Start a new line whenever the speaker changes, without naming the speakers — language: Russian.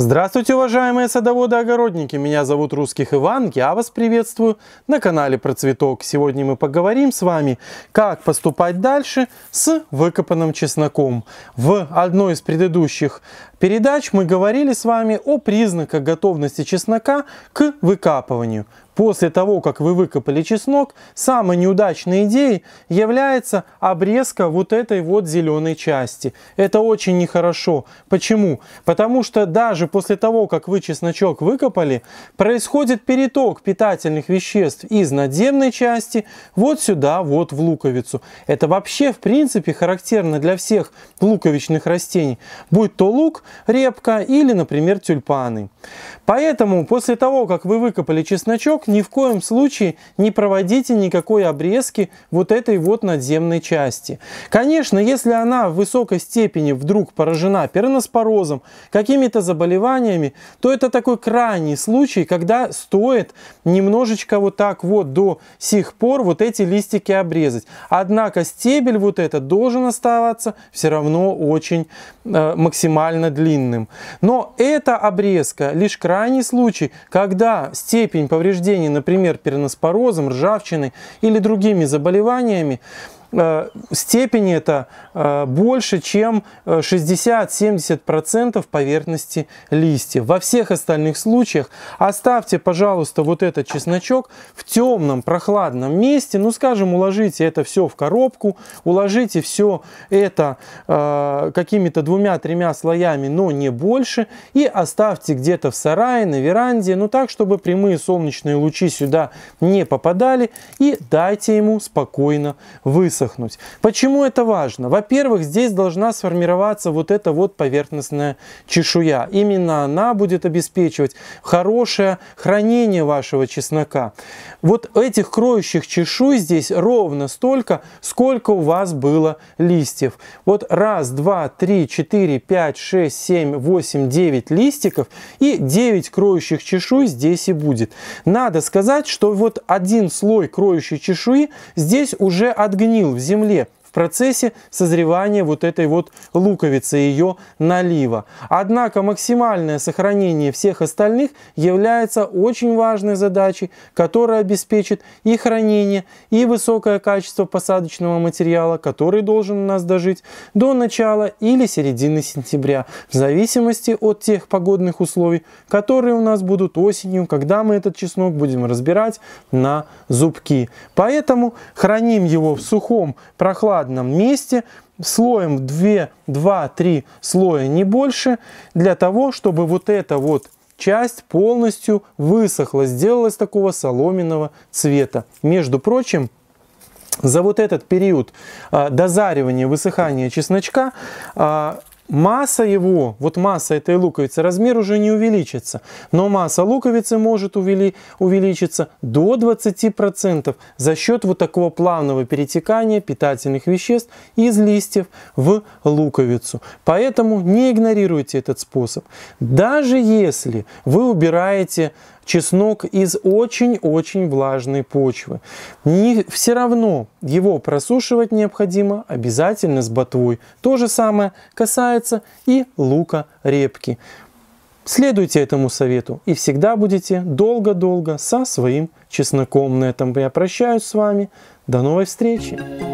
Здравствуйте, уважаемые садоводы-огородники! Меня зовут Русских Иван, я вас приветствую на канале Про Цветок. Сегодня мы поговорим с вами, как поступать дальше с выкопанным чесноком. В одной из предыдущих передач мы говорили с вами о признаках готовности чеснока к выкапыванию после того, как вы выкопали чеснок, самой неудачной идеей является обрезка вот этой вот зеленой части. Это очень нехорошо. Почему? Потому что даже после того, как вы чесночок выкопали, происходит переток питательных веществ из надземной части вот сюда, вот в луковицу. Это вообще, в принципе, характерно для всех луковичных растений, будь то лук, репка или, например, тюльпаны. Поэтому после того, как вы выкопали чесночок, ни в коем случае не проводите никакой обрезки вот этой вот надземной части. Конечно, если она в высокой степени вдруг поражена перноспорозом, какими-то заболеваниями, то это такой крайний случай, когда стоит немножечко вот так вот до сих пор вот эти листики обрезать. Однако стебель вот этот должен оставаться все равно очень э, максимально длинным. Но эта обрезка лишь крайний случай, когда степень повреждения заражений, например, переноспорозом, ржавчиной или другими заболеваниями, Э, степени это э, больше, чем 60-70% э, поверхности листьев. Во всех остальных случаях оставьте, пожалуйста, вот этот чесночок в темном, прохладном месте. Ну, скажем, уложите это все в коробку, уложите все это какими-то двумя-тремя слоями, но не больше, и оставьте где-то в сарае, на веранде, ну так, чтобы прямые солнечные лучи сюда не попадали, и дайте ему спокойно высохнуть высохнуть. Почему это важно? Во-первых, здесь должна сформироваться вот эта вот поверхностная чешуя. Именно она будет обеспечивать хорошее хранение вашего чеснока. Вот этих кроющих чешуй здесь ровно столько, сколько у вас было листьев. Вот раз, два, три, четыре, пять, шесть, семь, восемь, девять листиков и 9 кроющих чешуй здесь и будет. Надо сказать, что вот один слой кроющей чешуи здесь уже отгнил в земле в процессе созревания вот этой вот луковицы, ее налива. Однако максимальное сохранение всех остальных является очень важной задачей, которая обеспечит и хранение, и высокое качество посадочного материала, который должен у нас дожить до начала или середины сентября, в зависимости от тех погодных условий, которые у нас будут осенью, когда мы этот чеснок будем разбирать на зубки. Поэтому храним его в сухом, прохладном прохладном месте слоем 2, 2, 3 слоя, не больше, для того, чтобы вот эта вот часть полностью высохла, сделалась такого соломенного цвета. Между прочим, за вот этот период а, дозаривания, высыхания чесночка а, масса его, вот масса этой луковицы, размер уже не увеличится, но масса луковицы может увели, увеличиться до 20% за счет вот такого плавного перетекания питательных веществ из листьев в луковицу. Поэтому не игнорируйте этот способ. Даже если вы убираете чеснок из очень-очень влажной почвы. Не, все равно его просушивать необходимо обязательно с ботвой. То же самое касается и лука репки. Следуйте этому совету и всегда будете долго-долго со своим чесноком. На этом я прощаюсь с вами. До новой встречи!